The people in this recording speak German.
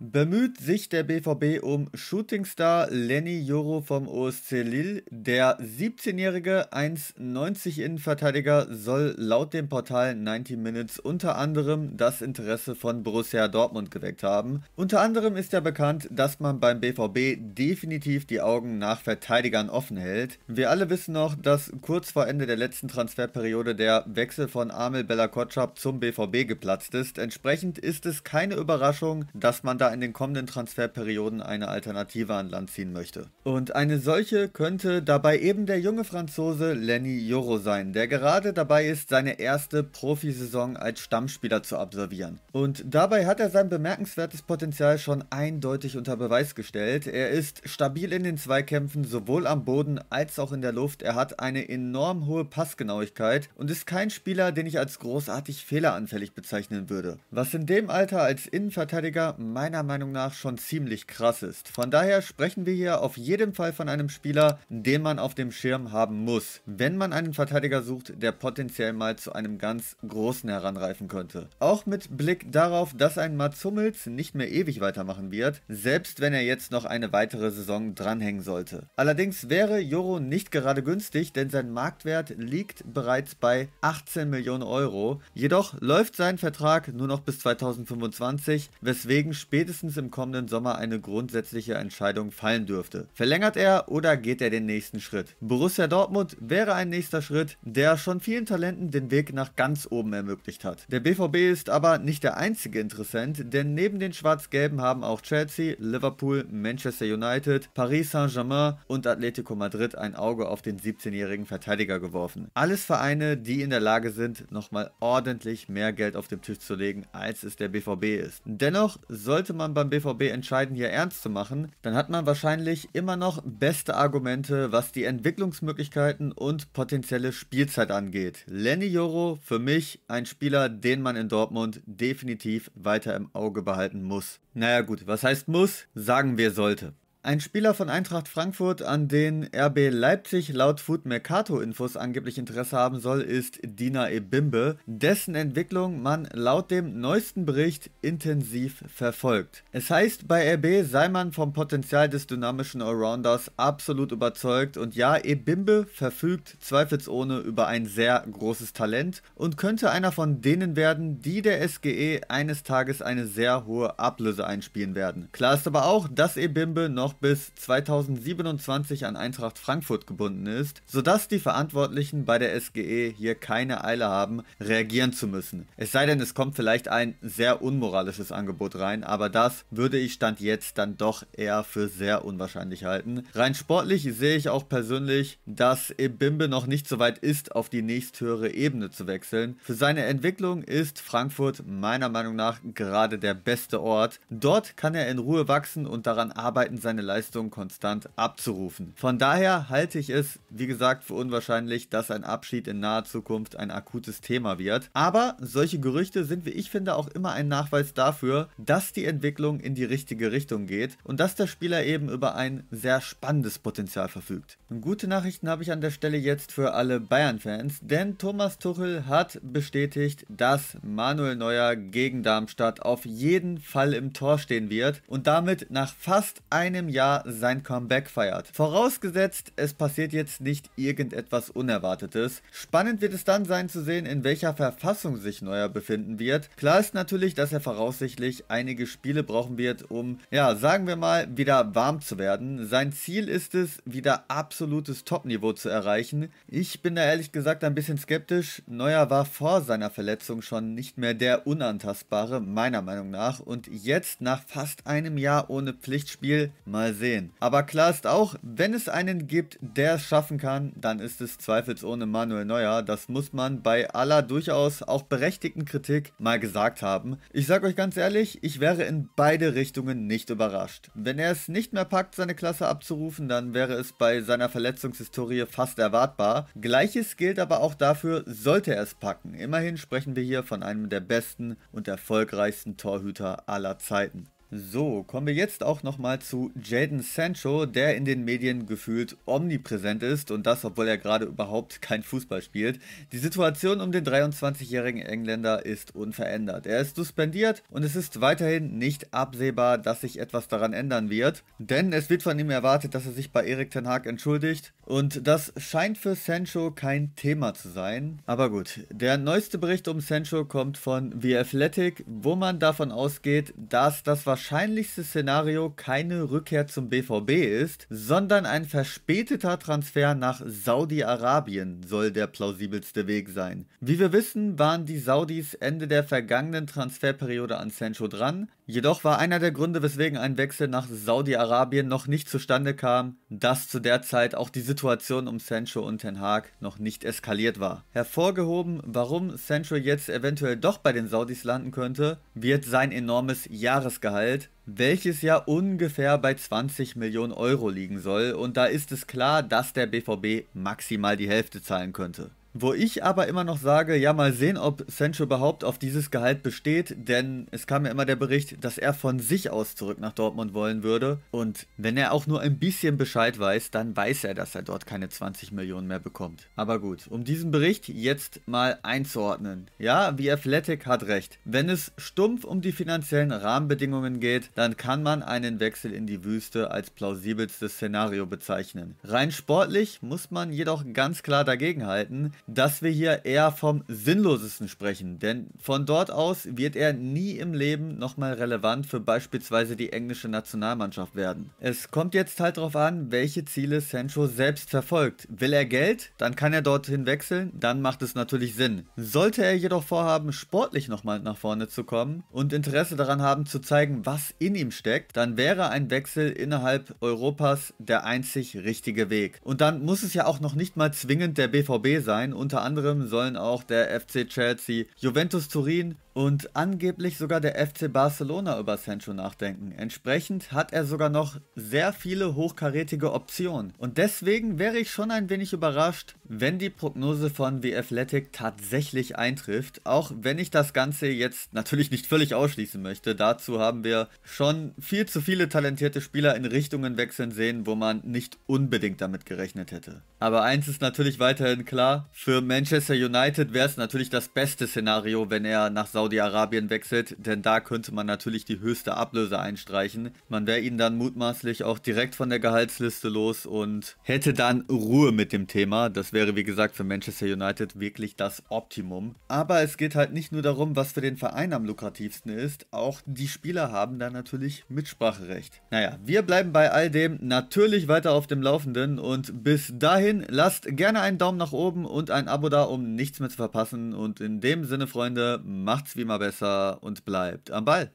Bemüht sich der BVB um Shootingstar Lenny Joro vom OSC Lille. Der 17-jährige 1,90 Innenverteidiger soll laut dem Portal 90 Minutes unter anderem das Interesse von Borussia Dortmund geweckt haben. Unter anderem ist ja bekannt, dass man beim BVB definitiv die Augen nach Verteidigern offen hält. Wir alle wissen noch, dass kurz vor Ende der letzten Transferperiode der Wechsel von Amel Bella Kotschap zum BVB geplatzt ist. Entsprechend ist es keine Überraschung, dass man da da in den kommenden Transferperioden eine Alternative an Land ziehen möchte. Und eine solche könnte dabei eben der junge Franzose Lenny Joro sein, der gerade dabei ist, seine erste Profisaison als Stammspieler zu absolvieren. Und dabei hat er sein bemerkenswertes Potenzial schon eindeutig unter Beweis gestellt. Er ist stabil in den Zweikämpfen, sowohl am Boden als auch in der Luft. Er hat eine enorm hohe Passgenauigkeit und ist kein Spieler, den ich als großartig fehleranfällig bezeichnen würde. Was in dem Alter als Innenverteidiger meiner meiner Meinung nach schon ziemlich krass ist. Von daher sprechen wir hier auf jeden Fall von einem Spieler, den man auf dem Schirm haben muss, wenn man einen Verteidiger sucht, der potenziell mal zu einem ganz großen heranreifen könnte. Auch mit Blick darauf, dass ein Mats Hummels nicht mehr ewig weitermachen wird, selbst wenn er jetzt noch eine weitere Saison dranhängen sollte. Allerdings wäre Joro nicht gerade günstig, denn sein Marktwert liegt bereits bei 18 Millionen Euro. Jedoch läuft sein Vertrag nur noch bis 2025, weswegen spätestens spätestens im kommenden Sommer eine grundsätzliche Entscheidung fallen dürfte. Verlängert er oder geht er den nächsten Schritt? Borussia Dortmund wäre ein nächster Schritt, der schon vielen Talenten den Weg nach ganz oben ermöglicht hat. Der BVB ist aber nicht der einzige Interessent, denn neben den Schwarz-Gelben haben auch Chelsea, Liverpool, Manchester United, Paris Saint-Germain und Atletico Madrid ein Auge auf den 17-jährigen Verteidiger geworfen. Alles Vereine, die in der Lage sind, nochmal ordentlich mehr Geld auf den Tisch zu legen, als es der BVB ist. Dennoch sollte man man beim BVB entscheiden, hier ernst zu machen, dann hat man wahrscheinlich immer noch beste Argumente, was die Entwicklungsmöglichkeiten und potenzielle Spielzeit angeht. Lenny Joro, für mich ein Spieler, den man in Dortmund definitiv weiter im Auge behalten muss. Naja gut, was heißt muss? Sagen wir sollte. Ein Spieler von Eintracht Frankfurt, an den RB Leipzig laut Food Mercato Infos angeblich Interesse haben soll, ist Dina Ebimbe, dessen Entwicklung man laut dem neuesten Bericht intensiv verfolgt. Es heißt, bei RB sei man vom Potenzial des dynamischen Allrounders absolut überzeugt und ja, Ebimbe verfügt zweifelsohne über ein sehr großes Talent und könnte einer von denen werden, die der SGE eines Tages eine sehr hohe Ablöse einspielen werden. Klar ist aber auch, dass Ebimbe noch noch bis 2027 an Eintracht Frankfurt gebunden ist, sodass die Verantwortlichen bei der SGE hier keine Eile haben, reagieren zu müssen. Es sei denn, es kommt vielleicht ein sehr unmoralisches Angebot rein, aber das würde ich Stand jetzt dann doch eher für sehr unwahrscheinlich halten. Rein sportlich sehe ich auch persönlich, dass Ebimbe noch nicht so weit ist, auf die nächsthöhere Ebene zu wechseln. Für seine Entwicklung ist Frankfurt meiner Meinung nach gerade der beste Ort. Dort kann er in Ruhe wachsen und daran arbeiten, seine seine Leistung konstant abzurufen. Von daher halte ich es, wie gesagt, für unwahrscheinlich, dass ein Abschied in naher Zukunft ein akutes Thema wird. Aber solche Gerüchte sind, wie ich finde, auch immer ein Nachweis dafür, dass die Entwicklung in die richtige Richtung geht und dass der Spieler eben über ein sehr spannendes Potenzial verfügt. Gute Nachrichten habe ich an der Stelle jetzt für alle Bayern-Fans, denn Thomas Tuchel hat bestätigt, dass Manuel Neuer gegen Darmstadt auf jeden Fall im Tor stehen wird und damit nach fast einem diesem Jahr sein Comeback feiert. Vorausgesetzt, es passiert jetzt nicht irgendetwas Unerwartetes. Spannend wird es dann sein zu sehen, in welcher Verfassung sich Neuer befinden wird. Klar ist natürlich, dass er voraussichtlich einige Spiele brauchen wird, um, ja, sagen wir mal, wieder warm zu werden. Sein Ziel ist es, wieder absolutes Topniveau zu erreichen. Ich bin da ehrlich gesagt ein bisschen skeptisch. Neuer war vor seiner Verletzung schon nicht mehr der Unantastbare, meiner Meinung nach. Und jetzt, nach fast einem Jahr ohne Pflichtspiel, Mal sehen. Aber klar ist auch, wenn es einen gibt, der es schaffen kann, dann ist es zweifelsohne Manuel Neuer. Das muss man bei aller durchaus auch berechtigten Kritik mal gesagt haben. Ich sage euch ganz ehrlich, ich wäre in beide Richtungen nicht überrascht. Wenn er es nicht mehr packt, seine Klasse abzurufen, dann wäre es bei seiner Verletzungshistorie fast erwartbar. Gleiches gilt aber auch dafür, sollte er es packen. Immerhin sprechen wir hier von einem der besten und erfolgreichsten Torhüter aller Zeiten. So, kommen wir jetzt auch nochmal zu Jaden Sancho, der in den Medien gefühlt omnipräsent ist und das, obwohl er gerade überhaupt kein Fußball spielt. Die Situation um den 23-jährigen Engländer ist unverändert. Er ist suspendiert und es ist weiterhin nicht absehbar, dass sich etwas daran ändern wird, denn es wird von ihm erwartet, dass er sich bei Erik Ten Haag entschuldigt und das scheint für Sancho kein Thema zu sein. Aber gut, der neueste Bericht um Sancho kommt von The Athletic, wo man davon ausgeht, dass das wahrscheinlich wahrscheinlichste Szenario keine Rückkehr zum BVB ist, sondern ein verspäteter Transfer nach Saudi-Arabien soll der plausibelste Weg sein. Wie wir wissen, waren die Saudis Ende der vergangenen Transferperiode an Sancho dran, Jedoch war einer der Gründe, weswegen ein Wechsel nach Saudi-Arabien noch nicht zustande kam, dass zu der Zeit auch die Situation um Sancho und Ten Haag noch nicht eskaliert war. Hervorgehoben, warum Sancho jetzt eventuell doch bei den Saudis landen könnte, wird sein enormes Jahresgehalt, welches ja ungefähr bei 20 Millionen Euro liegen soll und da ist es klar, dass der BVB maximal die Hälfte zahlen könnte. Wo ich aber immer noch sage, ja, mal sehen, ob Sancho überhaupt auf dieses Gehalt besteht, denn es kam ja immer der Bericht, dass er von sich aus zurück nach Dortmund wollen würde. Und wenn er auch nur ein bisschen Bescheid weiß, dann weiß er, dass er dort keine 20 Millionen mehr bekommt. Aber gut, um diesen Bericht jetzt mal einzuordnen. Ja, wie Athletic hat recht. Wenn es stumpf um die finanziellen Rahmenbedingungen geht, dann kann man einen Wechsel in die Wüste als plausibelstes Szenario bezeichnen. Rein sportlich muss man jedoch ganz klar dagegenhalten dass wir hier eher vom Sinnlosesten sprechen, denn von dort aus wird er nie im Leben nochmal relevant für beispielsweise die englische Nationalmannschaft werden. Es kommt jetzt halt darauf an, welche Ziele Sancho selbst verfolgt. Will er Geld, dann kann er dorthin wechseln, dann macht es natürlich Sinn. Sollte er jedoch vorhaben, sportlich nochmal nach vorne zu kommen und Interesse daran haben zu zeigen, was in ihm steckt, dann wäre ein Wechsel innerhalb Europas der einzig richtige Weg. Und dann muss es ja auch noch nicht mal zwingend der BVB sein, Vereinen, unter anderem sollen auch der FC Chelsea, Juventus Turin, und angeblich sogar der FC Barcelona über Sancho nachdenken. Entsprechend hat er sogar noch sehr viele hochkarätige Optionen. Und deswegen wäre ich schon ein wenig überrascht, wenn die Prognose von The Athletic tatsächlich eintrifft, auch wenn ich das Ganze jetzt natürlich nicht völlig ausschließen möchte. Dazu haben wir schon viel zu viele talentierte Spieler in Richtungen wechseln sehen, wo man nicht unbedingt damit gerechnet hätte. Aber eins ist natürlich weiterhin klar, für Manchester United wäre es natürlich das beste Szenario, wenn er nach Saudi Saudi-Arabien wechselt, denn da könnte man natürlich die höchste Ablöse einstreichen. Man wäre ihn dann mutmaßlich auch direkt von der Gehaltsliste los und hätte dann Ruhe mit dem Thema. Das wäre wie gesagt für Manchester United wirklich das Optimum. Aber es geht halt nicht nur darum, was für den Verein am lukrativsten ist, auch die Spieler haben da natürlich Mitspracherecht. Naja, wir bleiben bei all dem natürlich weiter auf dem Laufenden und bis dahin lasst gerne einen Daumen nach oben und ein Abo da, um nichts mehr zu verpassen. Und in dem Sinne, Freunde, macht's macht's wie immer besser und bleibt am Ball.